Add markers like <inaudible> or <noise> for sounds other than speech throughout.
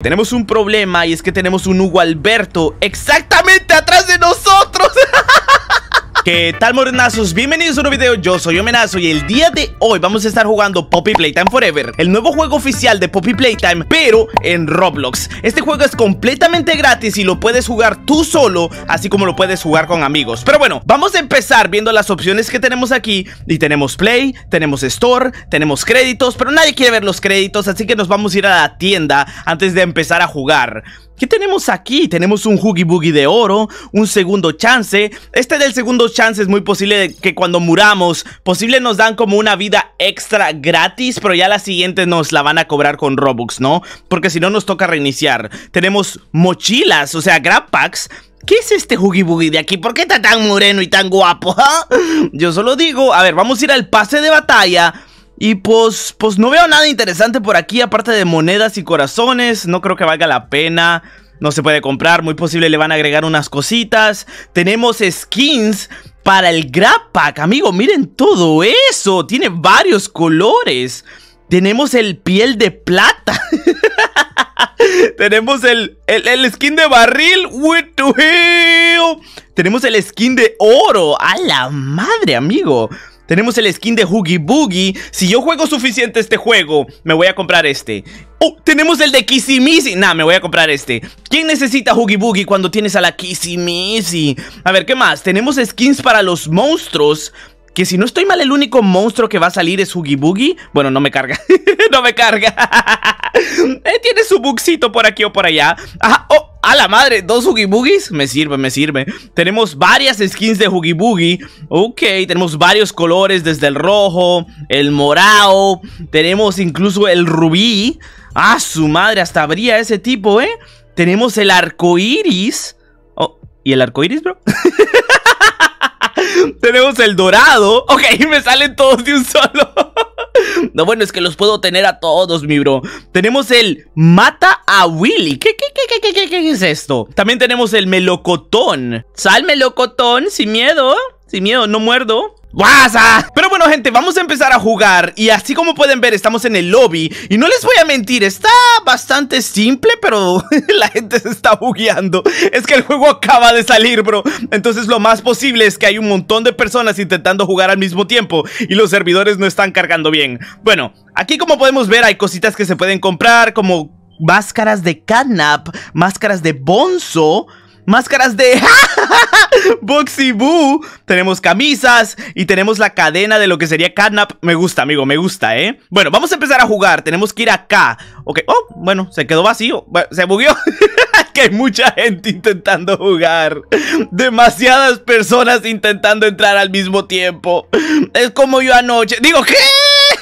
Tenemos un problema y es que tenemos un Hugo Alberto exactamente atrás de nosotros <laughs> ¿Qué tal morenazos? Bienvenidos a un nuevo video, yo soy Omenazo y el día de hoy vamos a estar jugando Poppy Playtime Forever El nuevo juego oficial de Poppy Playtime, pero en Roblox Este juego es completamente gratis y lo puedes jugar tú solo, así como lo puedes jugar con amigos Pero bueno, vamos a empezar viendo las opciones que tenemos aquí Y tenemos Play, tenemos Store, tenemos créditos, pero nadie quiere ver los créditos Así que nos vamos a ir a la tienda antes de empezar a jugar ¿Qué tenemos aquí? Tenemos un Huggy Boogie de oro, un segundo chance. Este del segundo chance es muy posible que cuando muramos, posible nos dan como una vida extra gratis, pero ya la siguiente nos la van a cobrar con Robux, ¿no? Porque si no nos toca reiniciar. Tenemos mochilas, o sea, grab packs. ¿Qué es este Huggy Boogie de aquí? ¿Por qué está tan moreno y tan guapo? <laughs> Yo solo digo, a ver, vamos a ir al pase de batalla y pues, pues no veo nada interesante por aquí, aparte de monedas y corazones. No creo que valga la pena. No se puede comprar, muy posible le van a agregar unas cositas. Tenemos skins para el Grab amigo. Miren todo eso. Tiene varios colores. Tenemos el piel de plata. <laughs> Tenemos el, el, skin de barril. Tenemos el skin de oro. A la madre, amigo. Tenemos el skin de Hoogie Boogie. Si yo juego suficiente este juego, me voy a comprar este. Oh, tenemos el de Missy... Nah, me voy a comprar este. ¿Quién necesita Hoogie Boogie cuando tienes a la Missy? A ver, ¿qué más? Tenemos skins para los monstruos que si no estoy mal, el único monstruo que va a salir es Oogie Boogie. Bueno, no me carga. <laughs> no me carga. <laughs> Eh, tiene su buxito por aquí o por allá. oh. ¡A la madre! ¿Dos Huggy Me sirve, me sirve. Tenemos varias skins de Huggy Boogie. Ok, tenemos varios colores, desde el rojo, el morado. Tenemos incluso el rubí. ¡Ah, su madre! Hasta habría ese tipo, ¿eh? Tenemos el arco iris. Oh, ¿y el arco iris, bro? <laughs> <laughs> Tenemos el dorado. Ok, <laughs> me salen todos de un solo. <laughs> no, bueno, es que los puedo tener a todos, mi bro. Tenemos el mata a Willy. ¿Qué, qué, qué, qué, qué, qué, qué es esto? También tenemos el melocotón. Sal melocotón, sin miedo. Sin miedo, no muerdo. ¡Guasa! Pero bueno, gente, vamos a empezar a jugar Y así como pueden ver, estamos en el lobby Y no les voy a mentir, está bastante simple Pero <laughs> la gente se está bugueando Es que el juego acaba de salir, bro Entonces lo más posible es que hay un montón de personas intentando jugar al mismo tiempo Y los servidores no están cargando bien Bueno, aquí como podemos ver hay cositas que se pueden comprar Como máscaras de catnap, máscaras de bonzo máscaras de <laughs> Boxy Boo, tenemos camisas y tenemos la cadena de lo que sería catnap. Me gusta, amigo, me gusta, ¿eh? Bueno, vamos a empezar a jugar, tenemos que ir acá. Ok, oh, bueno, se quedó vacío, se bugueó. <laughs> que hay mucha gente intentando jugar. Demasiadas personas intentando entrar al mismo tiempo. Es como yo anoche. Digo, ¿qué?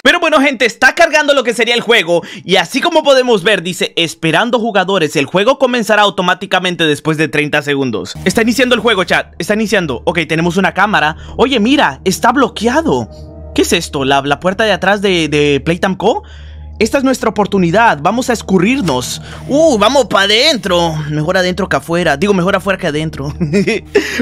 Pero bueno gente, está cargando lo que sería el juego y así como podemos ver dice esperando jugadores, el juego comenzará automáticamente después de 30 segundos. Está iniciando el juego chat, está iniciando. Ok, tenemos una cámara. Oye mira, está bloqueado. ¿Qué es esto? ¿La, la puerta de atrás de, de Playtime Co? Esta es nuestra oportunidad. Vamos a escurrirnos. ¡Uh! ¡Vamos para adentro! Mejor adentro que afuera. Digo, mejor afuera que adentro. <laughs>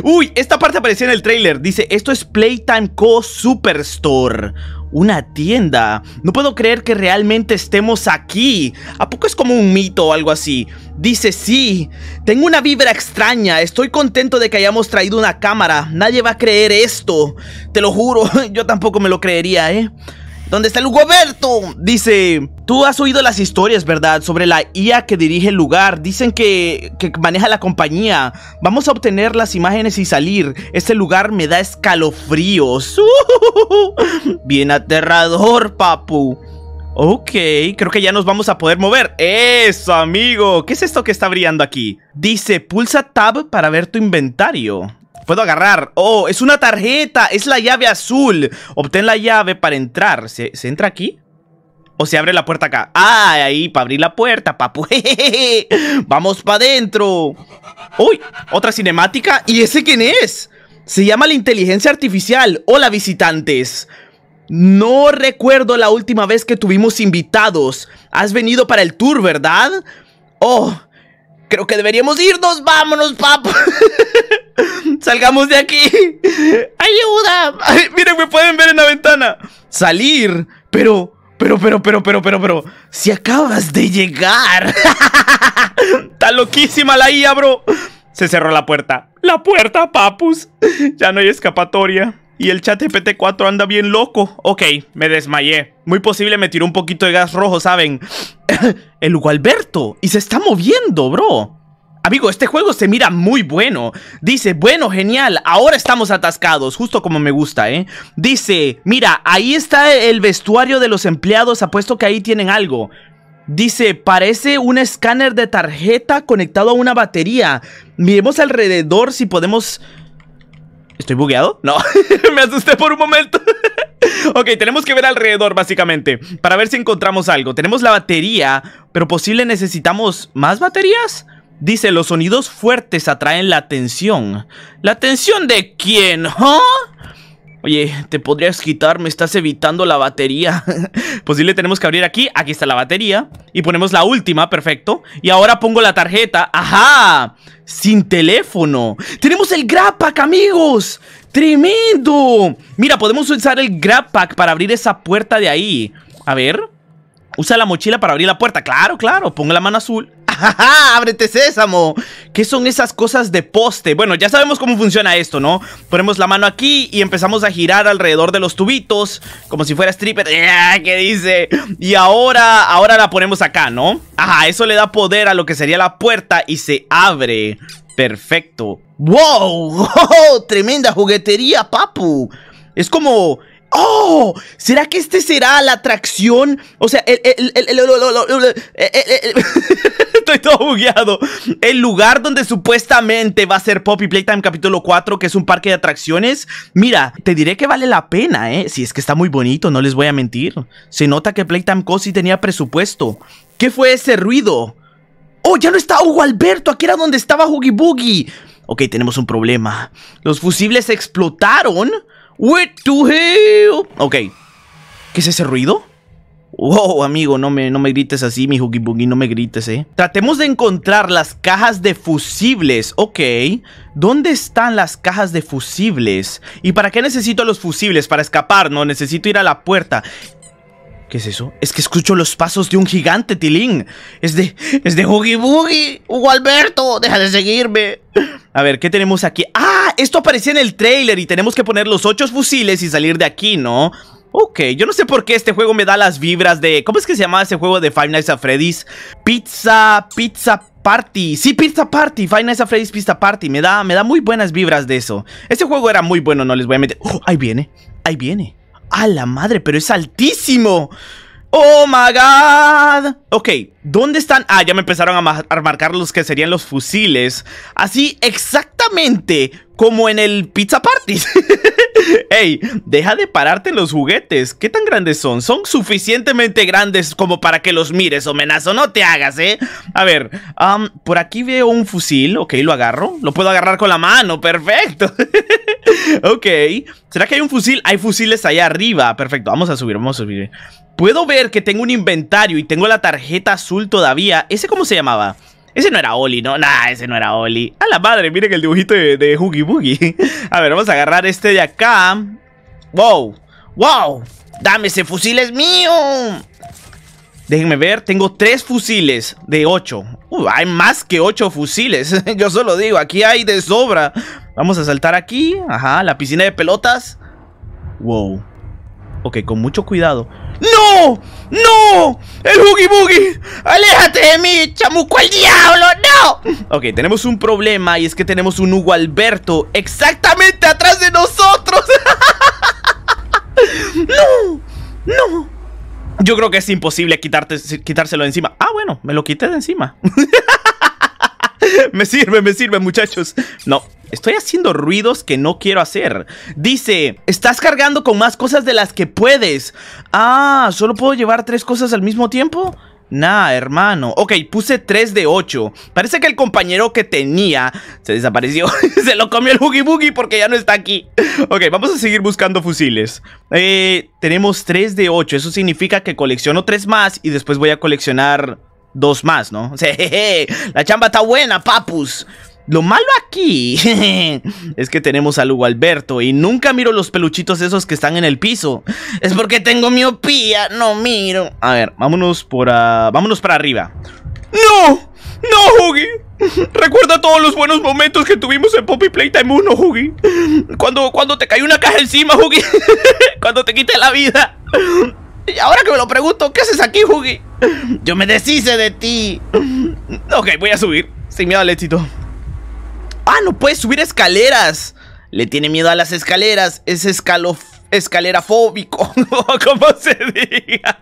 ¡Uy! Esta parte aparecía en el trailer. Dice, esto es Playtime Co. Superstore. Una tienda. No puedo creer que realmente estemos aquí. ¿A poco es como un mito o algo así? Dice, sí. Tengo una vibra extraña. Estoy contento de que hayamos traído una cámara. Nadie va a creer esto. Te lo juro. <laughs> Yo tampoco me lo creería, ¿eh? ¿Dónde está el Berto? Dice, tú has oído las historias, ¿verdad? Sobre la IA que dirige el lugar. Dicen que, que maneja la compañía. Vamos a obtener las imágenes y salir. Este lugar me da escalofríos. <laughs> Bien aterrador, papu. Ok, creo que ya nos vamos a poder mover. ¡Eso, amigo! ¿Qué es esto que está brillando aquí? Dice, pulsa Tab para ver tu inventario. Puedo agarrar. Oh, es una tarjeta. Es la llave azul. Obtén la llave para entrar. ¿Se, entra aquí? ¿O se abre la puerta acá? Ah, ahí, para abrir la puerta, papu. <laughs> Vamos para adentro. Uy, otra cinemática. ¿Y ese quién es? Se llama la inteligencia artificial. Hola, visitantes. No recuerdo la última vez que tuvimos invitados. Has venido para el tour, ¿verdad? Oh, creo que deberíamos irnos. Vámonos, papu. <laughs> Salgamos de aquí. Ayuda. miren, me pueden ver en la ventana. Salir. Pero, pero, pero, pero, pero, pero, pero. Si acabas de llegar. Está <laughs> loquísima la IA, bro. Se cerró la puerta. La puerta, papus. Ya no hay escapatoria. Y el chat GPT-4 anda bien loco. Ok, me desmayé. Muy posible me tiró un poquito de gas rojo, ¿saben? <coughs> el Hugo Alberto Y se está moviendo, bro. Amigo, este juego se mira muy bueno. Dice, bueno, genial, ahora estamos atascados, justo como me gusta, ¿eh? Dice, mira, ahí está el vestuario de los empleados, apuesto que ahí tienen algo. Dice, parece un escáner de tarjeta conectado a una batería. Miremos alrededor si podemos... ¿Estoy bugueado? No, <laughs> me asusté por un momento. <laughs> ok, tenemos que ver alrededor, básicamente, para ver si encontramos algo. Tenemos la batería, pero posible necesitamos más baterías. Dice, los sonidos fuertes atraen la atención. ¿La atención de quién? ¿Ah? Oye, te podrías quitar, me estás evitando la batería. <laughs> Posible pues tenemos que abrir aquí. Aquí está la batería. Y ponemos la última, perfecto. Y ahora pongo la tarjeta. ¡Ajá! Sin teléfono. ¡Tenemos el Grab Pack, amigos! ¡Tremendo! Mira, podemos usar el Grab Pack para abrir esa puerta de ahí. A ver. Usa la mochila para abrir la puerta. Claro, claro. Pongo la mano azul ja <laughs> ¡Ábrete sésamo! ¿Qué son esas cosas de poste? Bueno, ya sabemos cómo funciona esto, ¿no? Ponemos la mano aquí y empezamos a girar alrededor de los tubitos Como si fuera stripper <laughs> ¿Qué dice? Y ahora, ahora la ponemos acá, ¿no? Ajá, eso le da poder a lo que sería la puerta y se abre Perfecto ¡Wow! <laughs> ¡Oh, ¡Tremenda juguetería, papu! Es como... ¡Oh! ¿Será que este será la atracción? O sea, el... Estoy todo bugueado. El lugar donde supuestamente va a ser Poppy Playtime capítulo 4, que es un parque de atracciones. Mira, te diré que vale la pena, ¿eh? Si es que está muy bonito, no les voy a mentir. Se nota que Playtime Cozy tenía presupuesto. ¿Qué fue ese ruido? ¡Oh, ya no está Hugo Alberto! Aquí era donde estaba Huggy Boogie. Ok, tenemos un problema. Los fusibles explotaron to hell? Ok. ¿Qué es ese ruido? Wow, amigo, no me, no me grites así, mi Huggy no me grites, eh. Tratemos de encontrar las cajas de fusibles, ok. ¿Dónde están las cajas de fusibles? ¿Y para qué necesito los fusibles? Para escapar, no, necesito ir a la puerta. ¿Qué es eso? Es que escucho los pasos de un gigante, Tilín. Es de... es de huggy Hugo Alberto, deja de seguirme. A ver, ¿qué tenemos aquí? ¡Ah! Esto aparecía en el trailer y tenemos que poner los ocho fusiles y salir de aquí, ¿no? Ok, yo no sé por qué este juego me da las vibras de... ¿Cómo es que se llamaba ese juego de Five Nights at Freddy's? Pizza, pizza Party. Sí, Pizza Party. Five Nights at Freddy's Pizza Party. Me da, me da muy buenas vibras de eso. Este juego era muy bueno, no les voy a meter... ¡Oh! Ahí viene. Ahí viene. ¡A la madre! Pero es altísimo. ¡Oh, my God! Ok, ¿Dónde están? Ah, ya me empezaron a, marcar los que serían los fusiles. Así exactamente como en el Pizza Party. <laughs> Ey, deja de pararte los juguetes. ¿Qué tan grandes son? Son suficientemente grandes como para que los mires, homenazo. No te hagas, ¿eh? A ver, por aquí veo un fusil. Ok, lo agarro. Lo puedo agarrar con la mano. Perfecto. <laughs> ok. ¿Será que hay un fusil? Hay fusiles allá arriba. Perfecto. Vamos a subir, vamos a subir. Puedo ver que tengo un inventario y tengo la tarjeta azul todavía. ¿Ese cómo se llamaba? Ese no era Oli, ¿no? nada ese no era Oli. A la madre, miren el dibujito de, de Boogie. <laughs> A ver, vamos a agarrar este de acá. ¡Wow! ¡Wow! ¡Dame ese fusil es mío! Déjenme ver, tengo tres fusiles de ocho. Uh, hay más que ocho fusiles. <laughs> Yo solo digo, aquí hay de sobra. Vamos a saltar aquí. Ajá, la piscina de pelotas. Wow. Ok, con mucho cuidado. ¡No! ¡No! ¡El Boogie Boogie! ¡Aléjate de mí, chamuco al diablo! ¡No! Ok, tenemos un problema y es que tenemos un Hugo Alberto exactamente atrás de nosotros. <laughs> ¡No! ¡No! Yo creo que es imposible quitarte, quitárselo de encima. Ah, bueno, me lo quité de encima. <laughs> <laughs> me sirve, me sirve, muchachos. No, estoy haciendo ruidos que no quiero hacer. Dice, estás cargando con más cosas de las que puedes. Ah, ¿solo puedo llevar tres cosas al mismo tiempo? Nah, hermano. Ok, puse tres de ocho. Parece que el compañero que tenía se desapareció. <laughs> se lo comió el Boogie Boogie porque ya no está aquí. Ok, vamos a seguir buscando fusiles. Eh, tenemos tres de ocho. Eso significa que colecciono tres más y después voy a coleccionar dos más, ¿no? O <laughs> sea, la chamba está buena, papus. Lo malo aquí <laughs> es que tenemos a Lugo Alberto y nunca miro los peluchitos esos que están en el piso. Es porque tengo miopía, no miro. A ver, vámonos por a... vámonos para arriba. ¡No! ¡No, Huggy! <laughs> Recuerda todos los buenos momentos que tuvimos en Poppy Playtime 1, Huggy. Cuando, cuando te cayó una caja encima, Huggy. cuando te quité la vida. Y ahora que me lo pregunto, ¿qué haces aquí, Hugi? Yo me deshice de ti. Ok, voy a subir. Sin miedo al éxito. Ah, no puedes subir escaleras. Le tiene miedo a las escaleras. Es escalof escalera fóbico. <laughs> ¿Cómo se diga?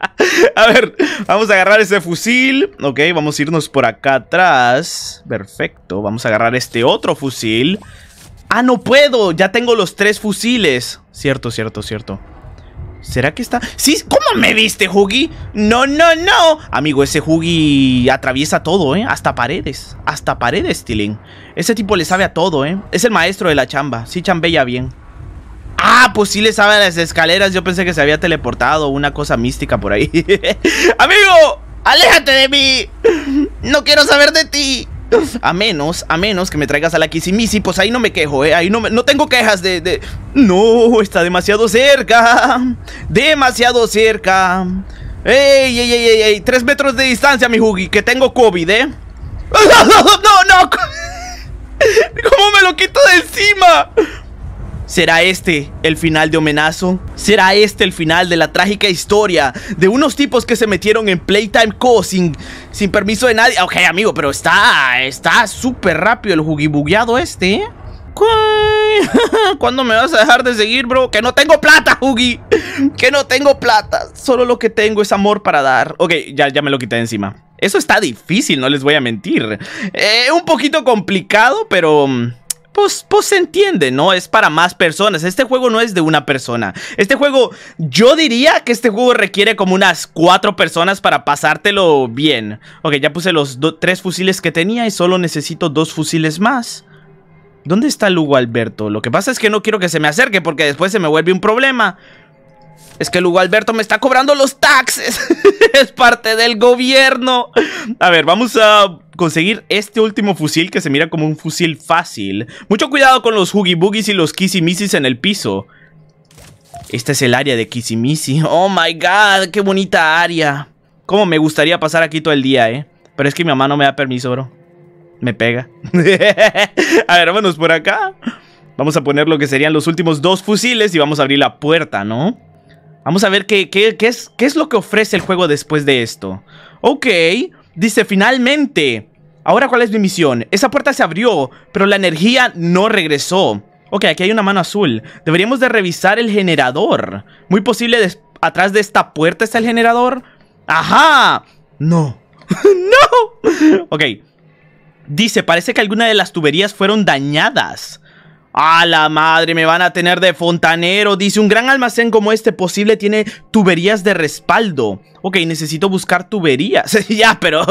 A ver, vamos a agarrar ese fusil. Ok, vamos a irnos por acá atrás. Perfecto. Vamos a agarrar este otro fusil. Ah, no puedo. Ya tengo los tres fusiles. Cierto, cierto, cierto. ¿Será que está...? ¡Sí! ¿Cómo me viste, Huggy? ¡No, no, no! Amigo, ese Huggy atraviesa todo, ¿eh? Hasta paredes. Hasta paredes, Tilin. Ese tipo le sabe a todo, ¿eh? Es el maestro de la chamba. Sí chambella bien. Ah, pues sí le sabe a las escaleras. Yo pensé que se había teleportado una cosa mística por ahí. <laughs> ¡Amigo! ¡Aléjate de mí! ¡No quiero saber de ti! <laughs> A menos, a menos que me traigas a la Kissimisi, pues ahí no me quejo, ¿eh? Ahí no, no tengo quejas de, No, está demasiado cerca. <laughs> Demasiado cerca. ¡Ey, ey, ey, ey! ey tres metros de distancia, mi Huggy, que tengo COVID, ¿eh? <laughs> ¡No, no! no! ¿Cómo me lo quito de encima? ¿Será este el final de Homenazo? ¿Será este el final de la trágica historia de unos tipos que se metieron en Playtime Co sin, permiso de nadie? Ok, amigo, pero está está súper rápido el jugibugueado este, ¿eh? <laughs> ¿Cuándo me vas a dejar de seguir, bro? Que no tengo plata, jugi. Que no tengo plata. Solo lo que tengo es amor para dar. Ok, ya, ya me lo quité encima. Eso está difícil, no les voy a mentir. Eh, un poquito complicado, pero... Mm, pues, pues se entiende, ¿no? Es para más personas. Este juego no es de una persona. Este juego, yo diría que este juego requiere como unas cuatro personas para pasártelo bien. Ok, ya puse los tres fusiles que tenía y solo necesito dos fusiles más. ¿Dónde está Lugo Alberto? Lo que pasa es que no quiero que se me acerque porque después se me vuelve un problema. Es que Lugo Alberto me está cobrando los taxes. <laughs> es parte del gobierno. A ver, vamos a conseguir este último fusil que se mira como un fusil fácil. Mucho cuidado con los Huggy y los Kissimisis en el piso. Este es el área de Missy Oh my god, qué bonita área. Como me gustaría pasar aquí todo el día, eh. Pero es que mi mamá no me da permiso, bro. Me pega. <laughs> a ver, vámonos por acá. Vamos a poner lo que serían los últimos dos fusiles y vamos a abrir la puerta, ¿no? Vamos a ver qué, qué, es, es lo que ofrece el juego después de esto. Ok, dice finalmente. Ahora, ¿cuál es mi misión? Esa puerta se abrió, pero la energía no regresó. Ok, aquí hay una mano azul. Deberíamos de revisar el generador. Muy posible atrás de esta puerta está el generador. ¡Ajá! No. <laughs> ¡No! Ok. Dice, parece que alguna de las tuberías fueron dañadas. A la madre, me van a tener de fontanero. Dice, un gran almacén como este posible tiene tuberías de respaldo. Ok, necesito buscar tuberías. <laughs> ya, pero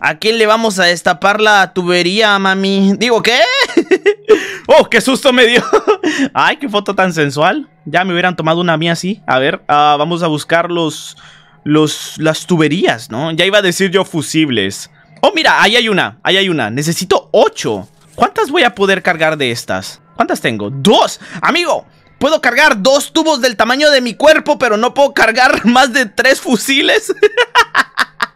¿a quién le vamos a destapar la tubería, mami? Digo, ¿qué? <laughs> ¡Oh, qué susto me dio! <laughs> ¡Ay, qué foto tan sensual! Ya me hubieran tomado una mía así. A ver, ah, vamos a buscar los, los, las tuberías, ¿no? Ya iba a decir yo fusibles. Oh, mira, ahí hay una, ahí hay una. Necesito ocho. ¿Cuántas voy a poder cargar de estas? ¿Cuántas tengo? ¡Dos! ¡Amigo! Puedo cargar dos tubos del tamaño de mi cuerpo, pero no puedo cargar <laughs> más de tres fusiles.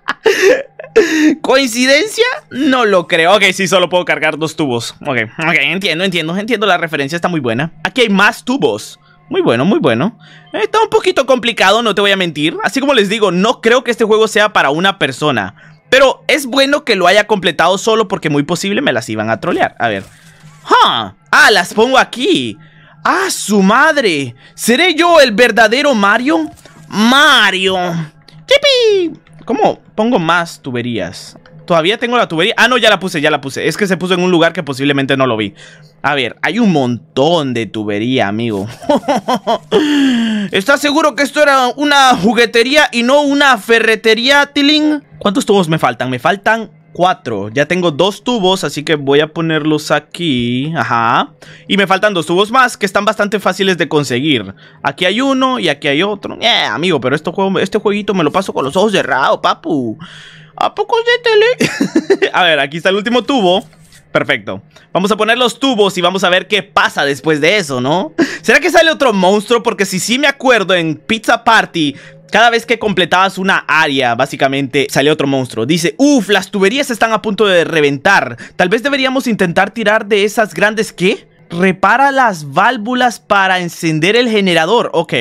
<laughs> ¿Coincidencia? No lo creo. Ok, sí, solo puedo cargar dos tubos. Ok, ok, entiendo, entiendo, entiendo. La referencia está muy buena. Aquí hay más tubos. Muy bueno, muy bueno. Eh, está un poquito complicado, no te voy a mentir. Así como les digo, no creo que este juego sea para una persona. Pero es bueno que lo haya completado solo porque muy posible me las iban a trolear. A ver, ¡Ah! ¡Ah, las pongo aquí! ¡Ah, su madre! ¿Seré yo el verdadero Mario? ¡Mario! pi? ¿Cómo pongo más tuberías? Todavía tengo la tubería. Ah, no, ya la puse, ya la puse. Es que se puso en un lugar que posiblemente no lo vi. A ver, hay un montón de tubería, amigo. <laughs> ¿Estás seguro que esto era una juguetería y no una ferretería, Tiling? ¿Cuántos tubos me faltan? Me faltan cuatro. Ya tengo dos tubos, así que voy a ponerlos aquí. Ajá. Y me faltan dos tubos más, que están bastante fáciles de conseguir. Aquí hay uno y aquí hay otro. Eh, amigo, pero este, juego, este jueguito me lo paso con los ojos cerrados, papu. ¿A poco de tele? <laughs> a ver, aquí está el último tubo. Perfecto. Vamos a poner los tubos y vamos a ver qué pasa después de eso, ¿no? <laughs> ¿Será que sale otro monstruo? Porque si sí me acuerdo, en Pizza Party cada vez que completabas una área, básicamente sale otro monstruo. Dice, uff, las tuberías están a punto de reventar. Tal vez deberíamos intentar tirar de esas grandes, ¿qué? Repara las válvulas para encender el generador. Ok.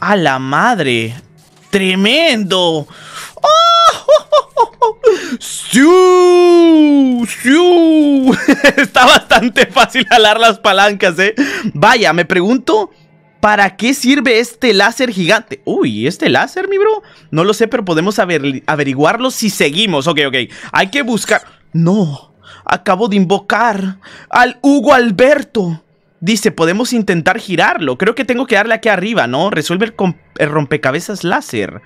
A la madre. Tremendo. ¡Oh! <laughs> ¡Siu! ¡Siu! <laughs> Está bastante fácil jalar las palancas, ¿eh? Vaya, me pregunto... ¿Para qué sirve este láser gigante? Uy, ¿este láser, mi bro? No lo sé, pero podemos averiguarlo si seguimos. Ok, ok. Hay que buscar... No, acabo de invocar al Hugo Alberto. Dice, podemos intentar girarlo. Creo que tengo que darle aquí arriba, ¿no? Resuelve el, rompecabezas láser.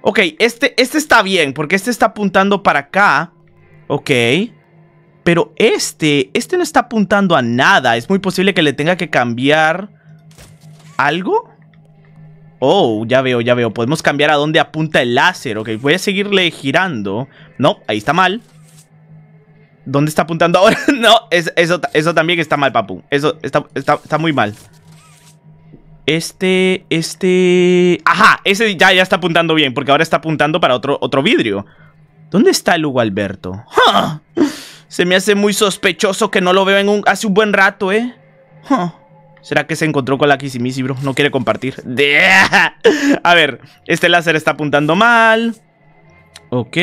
Ok, este, este está bien, porque este está apuntando para acá. Ok. Pero este, este no está apuntando a nada. Es muy posible que le tenga que cambiar algo? Oh, ya veo, ya veo. Podemos cambiar a dónde apunta el láser. Ok, voy a seguirle girando. No, ahí está mal. ¿Dónde está apuntando ahora? <laughs> no, eso, eso, también está mal, papu. Eso está, muy mal. Este, este... Ajá, ese ya, ya está apuntando bien, porque ahora está apuntando para otro, otro vidrio. ¿Dónde está el Hugo Alberto? Se me hace muy sospechoso que no lo veo hace un buen rato, ¿eh? ¿Será que se encontró con la Kissimissi, bro? No quiere compartir. <laughs> A ver, este láser está apuntando mal. Ok,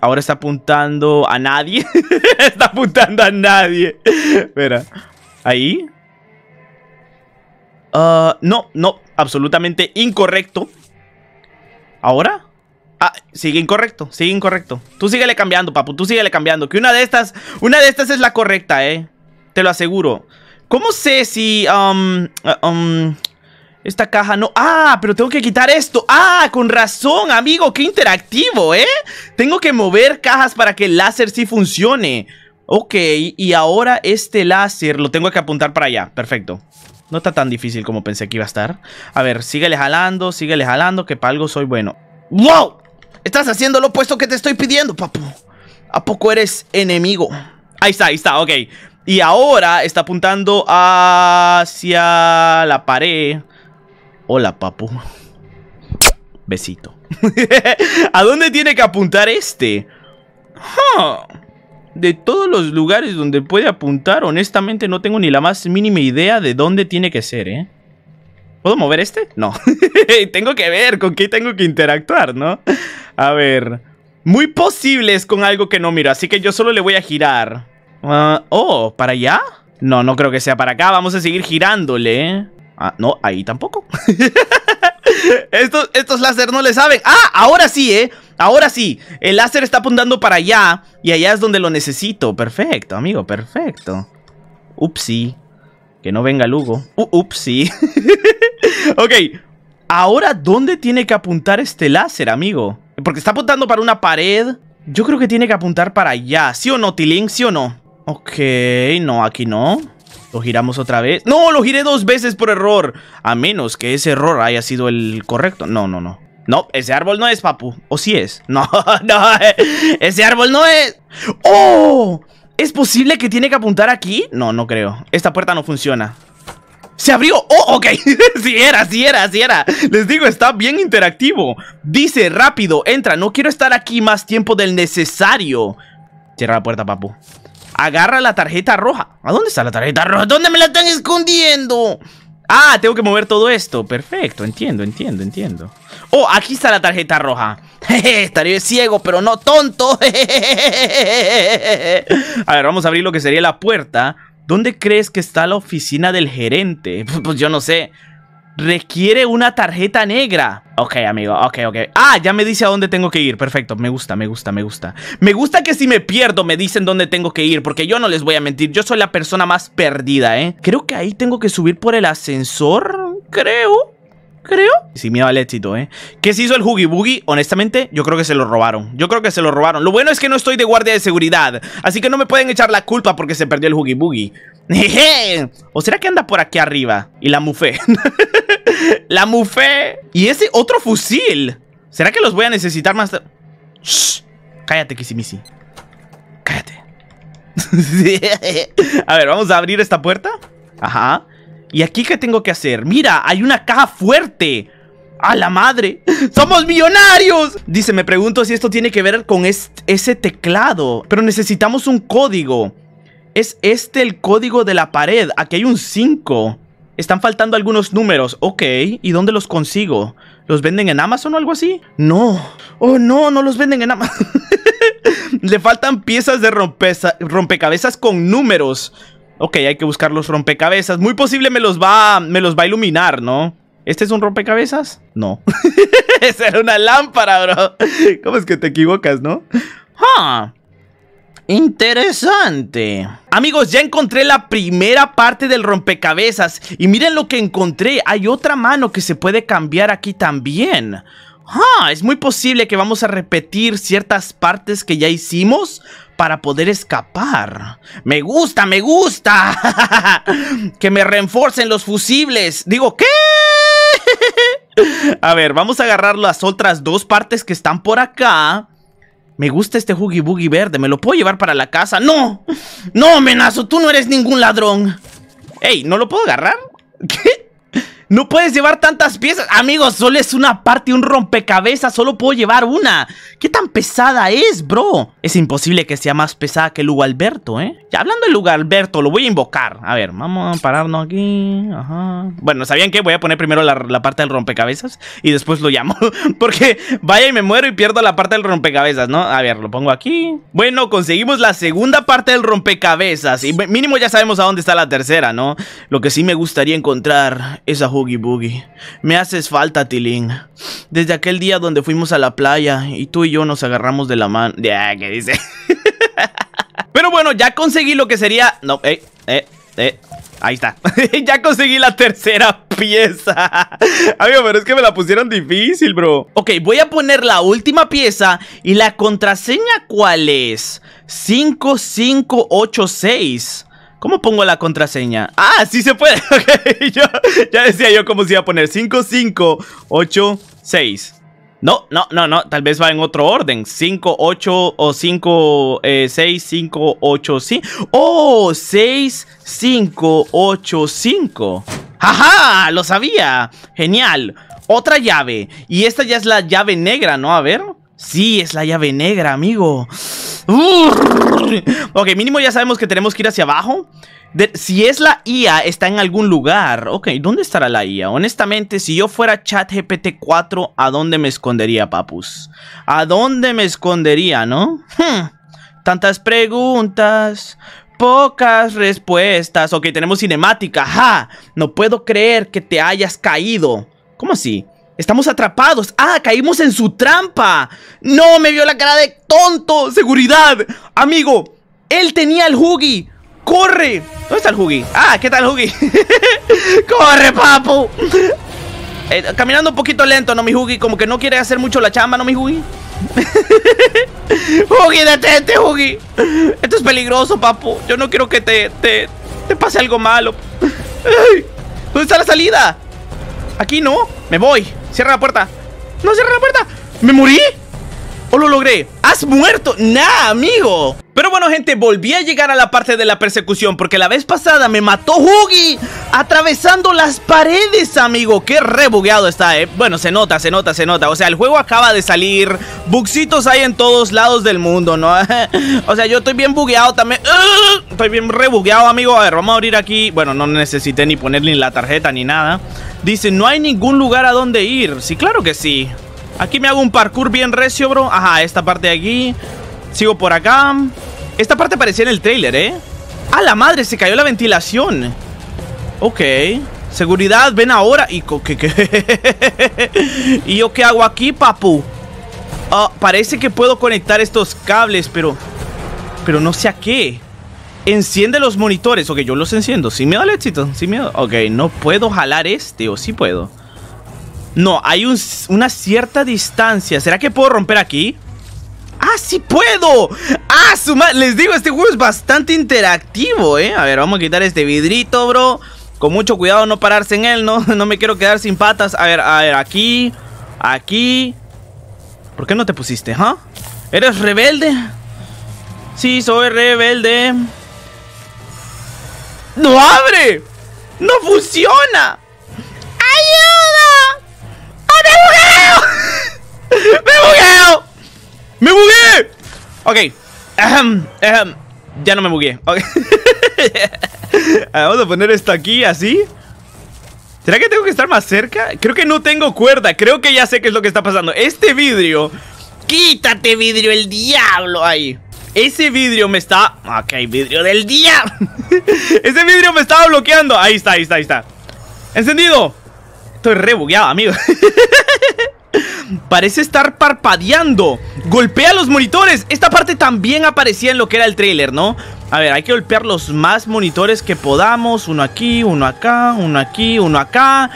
ahora está apuntando a nadie. <laughs> está apuntando a nadie. Espera, ahí. Ah, no, no, absolutamente incorrecto. ¿Ahora? Ah, sigue incorrecto, sigue incorrecto. Tú síguele cambiando, papu, tú síguele cambiando. Que una de estas, una de estas es la correcta, eh. Te lo aseguro. ¿Cómo sé si... Um, uh, um, esta caja no... ¡Ah! Pero tengo que quitar esto. ¡Ah! Con razón, amigo. ¡Qué interactivo, eh! Tengo que mover cajas para que el láser sí funcione. Ok, y ahora este láser lo tengo que apuntar para allá. Perfecto. No está tan difícil como pensé que iba a estar. A ver, síguele jalando, síguele jalando, que para algo soy bueno. ¡Wow! Estás haciendo lo opuesto que te estoy pidiendo, papu. ¿A poco eres enemigo? Ahí está, ahí está, ok. Y ahora está apuntando hacia la pared. Hola, papu. Besito. <laughs> ¿A dónde tiene que apuntar este? De todos los lugares donde puede apuntar, honestamente no tengo ni la más mínima idea de dónde tiene que ser, ¿eh? ¿Puedo mover este? No. <laughs> tengo que ver con qué tengo que interactuar, ¿no? A ver. Muy posible es con algo que no miro, así que yo solo le voy a girar. Ah, oh, ¿para allá? No, no creo que sea para acá. Vamos a seguir girándole. Ah, no, ahí tampoco. <laughs> estos, estos láser no le saben. ¡Ah! Ahora sí, ¿eh? Ahora sí. El láser está apuntando para allá. Y allá es donde lo necesito. Perfecto, amigo. Perfecto. Upsi. Que no venga Lugo. upsi. <laughs> ok. Ahora, ¿dónde tiene que apuntar este láser, amigo? Porque está apuntando para una pared. Yo creo que tiene que apuntar para allá. ¿Sí o no, Tilink? ¿Sí o no? Ok, no, aquí no. Lo giramos otra vez. ¡No! Lo giré dos veces por error. A menos que ese error haya sido el correcto. No, no, no. No, ese árbol no es, papu. ¿O sí es? <laughs> No, no. Eh. Ese árbol no es. ¡Oh! ¿Es posible que tiene que apuntar aquí? No, no creo. Esta puerta no funciona. ¡Se abrió! ¡Oh, ok! <laughs> sí era, sí era, sí era. Les digo, está bien interactivo. Dice, rápido, entra. No quiero estar aquí más tiempo del necesario. Cierra la puerta, papu. Agarra la tarjeta roja. ¿A dónde está la tarjeta roja? ¿Dónde me la están escondiendo? Ah, tengo que mover todo esto. Perfecto, entiendo, entiendo, entiendo. Oh, aquí está la tarjeta roja. <laughs> Estaría ciego, pero no tonto. <laughs> A ver, vamos a abrir lo que sería la puerta. ¿Dónde crees que está la oficina del gerente? <laughs> Pues yo no sé. Requiere una tarjeta negra. Ok, amigo, ok, ok. Ah, ya me dice a dónde tengo que ir. Perfecto, me gusta, me gusta, me gusta. Me gusta que si me pierdo me dicen dónde tengo que ir, porque yo no les voy a mentir. Yo soy la persona más perdida, ¿eh? Creo que ahí tengo que subir por el ascensor, creo creo. Sin miedo al éxito, ¿eh? ¿Qué se hizo el Huggy Honestamente, yo creo que se lo robaron. Yo creo que se lo robaron. Lo bueno es que no estoy de guardia de seguridad, así que no me pueden echar la culpa porque se perdió el Huggy <laughs> ¿O será que anda por aquí arriba? Y la mufé. <laughs> la mufé. Y ese otro fusil. ¿Será que los voy a necesitar más ¡Shh! Cállate, Kisimisi. Cállate. <laughs> a ver, vamos a abrir esta puerta. Ajá. ¿Y aquí qué tengo que hacer? ¡Mira! ¡Hay una caja fuerte! ¡A la madre! ¡Somos millonarios! Dice, me pregunto si esto tiene que ver con ese teclado. Pero necesitamos un código. Es este el código de la pared. Aquí hay un 5. Están faltando algunos números. Ok, ¿y dónde los consigo? ¿Los venden en Amazon o algo así? No. Oh, no, no los venden en Amazon. <laughs> Le faltan piezas de rompecabezas con números. Ok, hay que buscar los rompecabezas. Muy posible me los va, me los va a iluminar, ¿no? ¿Este es un rompecabezas? No. <laughs> Esa era una lámpara, bro. ¿Cómo es que te equivocas, no? Ah, interesante. Amigos, ya encontré la primera parte del rompecabezas. Y miren lo que encontré. Hay otra mano que se puede cambiar aquí también. Ah, es muy posible que vamos a repetir ciertas partes que ya hicimos para poder escapar. Me gusta, me gusta. <laughs> que me reenforcen los fusibles. Digo, ¿qué? <laughs> a ver, vamos a agarrar las otras dos partes que están por acá. Me gusta este Huggy Boogie verde. ¿Me lo puedo llevar para la casa? ¡No! ¡No, menazo! ¡Tú no eres ningún ladrón! ¡Ey! ¿No lo puedo agarrar? <laughs> ¿Qué? No puedes llevar tantas piezas. Amigos, solo es una parte, un rompecabezas. Solo puedo llevar una. ¿Qué tan pesada es, bro? Es imposible que sea más pesada que el Hugo Alberto, ¿eh? Ya hablando del Hugo Alberto, lo voy a invocar. A ver, vamos a pararnos aquí. Ajá. Bueno, ¿sabían qué? Voy a poner primero la, la parte del rompecabezas y después lo llamo. <laughs> Porque vaya y me muero y pierdo la parte del rompecabezas, ¿no? A ver, lo pongo aquí. Bueno, conseguimos la segunda parte del rompecabezas. Y mínimo ya sabemos a dónde está la tercera, ¿no? Lo que sí me gustaría encontrar es a Boogie, Boogie. Me haces falta, Tilín. Desde aquel día donde fuimos a la playa y tú y yo nos agarramos de la mano. Ya, ah, ¿qué dice? <laughs> Pero bueno, ya conseguí lo que sería. No, eh, eh, eh. Ahí está. <laughs> ya conseguí la tercera pieza. <laughs> Amigo, pero es que me la pusieron difícil, bro. Ok, voy a poner la última pieza. ¿Y la contraseña cuál es? 5586. ¿Cómo pongo la contraseña? Ah, sí se puede. <laughs> Ok, Yo, ya decía yo cómo se iba a poner. 5, 5, 8, 6. No, no, no, no. Tal vez va en otro orden. 5, 8 o 5, 6, 5, 8, 5. Oh, 6, 5, 8, 5. ja! Lo sabía. Genial. Otra llave. Y esta ya es la llave negra, ¿no? A ver. Sí, es la llave negra, amigo. Ok, mínimo ya sabemos que tenemos que ir hacia abajo. si es la IA, está en algún lugar. Ok, ¿dónde estará la IA? Honestamente, si yo fuera ChatGPT 4, ¿a dónde me escondería, papus? ¿A dónde me escondería, no? Hmm. Tantas preguntas, pocas respuestas. Ok, tenemos cinemática. ¡Ja! No puedo creer que te hayas caído. ¿Cómo así? Estamos atrapados. Ah, caímos en su trampa. No, me vio la cara de tonto. Seguridad. Amigo, él tenía el Hugi. ¡Corre! ¿Dónde está el Huggy? Ah, ¿qué tal Hugi? <laughs> ¡Corre, papu! Eh, caminando un poquito lento, ¿no, mi Hugi? Como que no quiere hacer mucho la chamba, ¿no, mi Hugi? <laughs> Hugi, detente, Hugi. Esto es peligroso, papu. Yo no quiero que te, te, te pase algo malo. ¿Dónde está la salida? Aquí no. Me voy. Cierra la puerta. No cierra la puerta. ¿Me morí? ¿O lo logré? ¡Has muerto! nada, amigo! Pero bueno, gente, volví a llegar a la parte de la persecución porque la vez pasada me mató Huggy atravesando las paredes, amigo. Qué rebugueado está, eh. Bueno, se nota, se nota, se nota. O sea, el juego acaba de salir. Buxitos hay en todos lados del mundo, ¿no? <laughs> o sea, yo estoy bien bugueado también. Estoy bien rebugueado, amigo. A ver, vamos a abrir aquí. Bueno, no necesité ni ponerle ni la tarjeta ni nada. Dice, no hay ningún lugar a donde ir. Sí, claro que sí. Aquí me hago un parkour bien recio, bro. Ajá, esta parte de aquí. Sigo por acá. Esta parte parecía en el trailer, ¿eh? ¡A la madre! Se cayó la ventilación. Ok. Seguridad, ven ahora. ¿Y <laughs> ¿Y yo qué hago aquí, papu? Ah, parece que puedo conectar estos cables, pero... Pero no sé a qué. Enciende los monitores. Ok, yo los enciendo. Sin miedo al éxito. Sin miedo. Ok, no puedo jalar este. O sí puedo. No, hay una cierta distancia. ¿Será que puedo romper aquí? ¡Ah, sí puedo! ¡Ah, su Les digo, este juego es bastante interactivo, ¿eh? A ver, vamos a quitar este vidrito, bro. Con mucho cuidado no pararse en él, ¿no? <laughs> No me quiero quedar sin patas. A ver, a ver, aquí. Aquí. ¿Por qué no te pusiste, ¿ah? ¿Eres rebelde? Sí, soy rebelde. ¡No abre! ¡No funciona! ¡Ayuda! ¡Ah, me bugueo! <laughs> ¡Me bugueo! ¡Me bugué! Ok. Ya no me bugué. <laughs> Ah, vamos a poner esto aquí, así. ¿Será que tengo que estar más cerca? Creo que no tengo cuerda. Creo que ya sé qué es lo que está pasando. Este vidrio... ¡Quítate, vidrio, el diablo! Ahí. Ese vidrio me está... Ok, vidrio del diablo. <laughs> Ese vidrio me estaba bloqueando. Ahí está, ahí está, ahí está. Encendido. Estoy re bugueado, amigo. <laughs> Parece estar parpadeando. Golpea los monitores. Esta parte también aparecía en lo que era el trailer, ¿no? A ver, hay que golpear los más monitores que podamos. Uno aquí, uno acá, uno aquí, uno acá.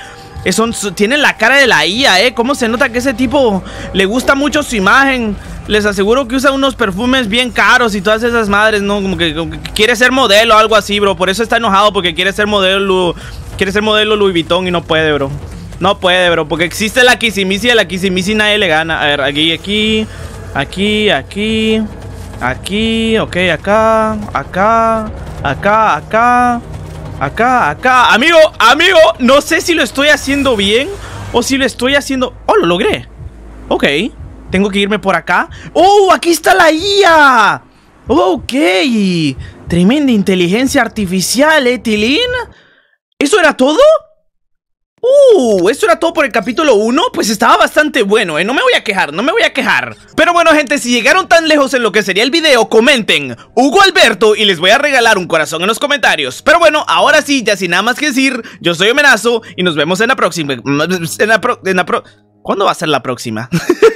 Eh, tienen la cara de la IA, ¿eh? ¿Cómo se nota que ese tipo le gusta mucho su imagen? Les aseguro que usa unos perfumes bien caros y todas esas madres, ¿no? Como que, quiere ser modelo o algo así, bro. Por eso está enojado, porque quiere ser modelo. Quiere ser modelo Louis Vuitton y no puede, bro. No puede, bro, porque existe la Kisimisi y la Kisimisi nadie le gana. A ver, aquí, aquí, aquí, aquí, aquí, ok, acá, acá, acá, acá, acá, acá. Amigo, amigo, no sé si lo estoy haciendo bien o si lo estoy haciendo... Oh, lo logré. Ok, tengo que irme por acá. Oh, aquí está la IA. Ok, tremenda inteligencia artificial, ¿eh, ¿Eso era todo? Uh, ¿Esto era todo por el capítulo 1 Pues estaba bastante bueno, eh, no me voy a quejar, no me voy a quejar Pero bueno gente, si llegaron tan lejos en lo que sería el video, comenten Hugo Alberto y les voy a regalar un corazón en los comentarios Pero bueno, ahora sí, ya sin nada más que decir, yo soy Homenazo Y nos vemos en la próxima En la pro... En la ¿Cuándo va a ser la próxima? <laughs>